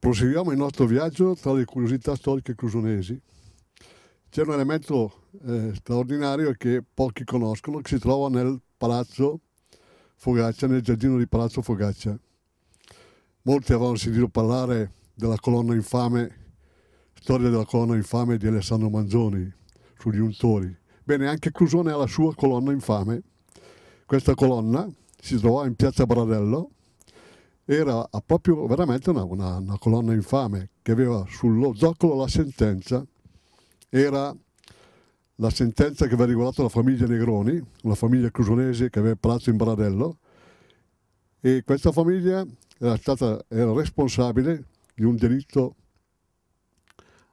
Proseguiamo il nostro viaggio tra le curiosità storiche clusonesi. C'è un elemento eh, straordinario che pochi conoscono che si trova nel Palazzo Fogaccia, nel giardino di Palazzo Fogaccia. Molti avevano sentito parlare della colonna infame, storia della colonna infame di Alessandro Manzoni sugli untori. Bene, anche Clusone ha la sua colonna infame. Questa colonna si trovava in piazza Bradello, era proprio veramente una, una, una colonna infame che aveva sullo zoccolo la sentenza, era la sentenza che aveva riguardato la famiglia Negroni, una famiglia cusunese che aveva il palazzo in Bradello, e questa famiglia era, stata, era responsabile di un delitto,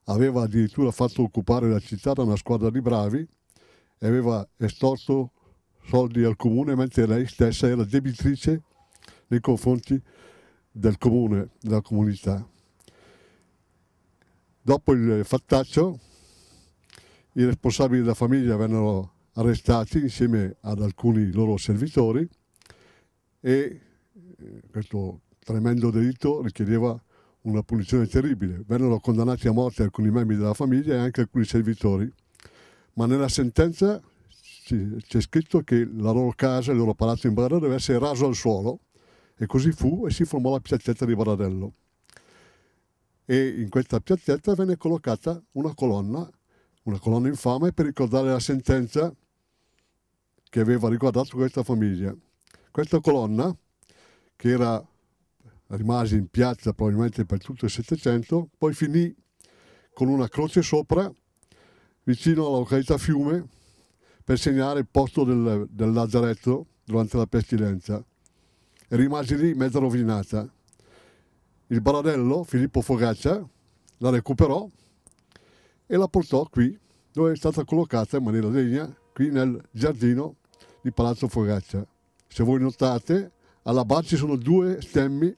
aveva addirittura fatto occupare la città da una squadra di bravi e aveva estorto soldi al comune, mentre lei stessa era debitrice nei confronti del comune, della comunità. Dopo il fattaccio, i responsabili della famiglia vennero arrestati insieme ad alcuni loro servitori e eh, questo tremendo delitto richiedeva una punizione terribile. Vennero condannati a morte alcuni membri della famiglia e anche alcuni servitori, ma nella sentenza c'è scritto che la loro casa, il loro palazzo in Baradello deve essere raso al suolo e così fu e si formò la piazzetta di Baradello. E in questa piazzetta venne collocata una colonna, una colonna infame per ricordare la sentenza che aveva riguardato questa famiglia. Questa colonna, che era, rimase in piazza probabilmente per tutto il Settecento, poi finì con una croce sopra vicino alla località Fiume, per segnare il posto del, del lazzaretto durante la pestilenza e rimase lì mezza rovinata. Il baradello, Filippo Fogaccia, la recuperò e la portò qui, dove è stata collocata in maniera degna, qui nel giardino di Palazzo Fogaccia. Se voi notate, alla base sono due stemmi,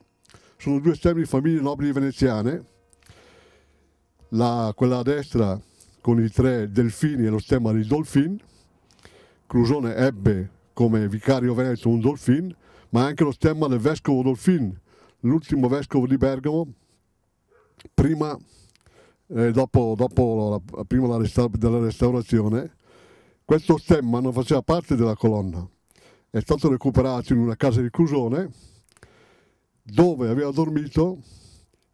sono due stemmi di famiglie nobili veneziane, la, quella a destra con i tre delfini e lo stemma di Dolphin, Clusone ebbe come vicario veneto un Dolfin, ma anche lo stemma del vescovo Dolfin, l'ultimo vescovo di Bergamo, prima, eh, dopo, dopo la, prima la resta della restaurazione. Questo stemma non faceva parte della colonna, è stato recuperato in una casa di Clusone dove aveva dormito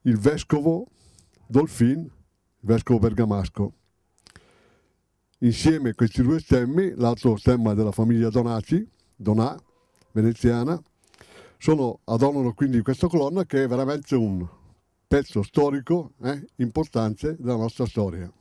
il vescovo Dolfin, il vescovo bergamasco. Insieme a questi due stemmi, l'altro stemma della famiglia Donati, Donà, veneziana, sono, adornano quindi questa colonna che è veramente un pezzo storico eh, importante della nostra storia.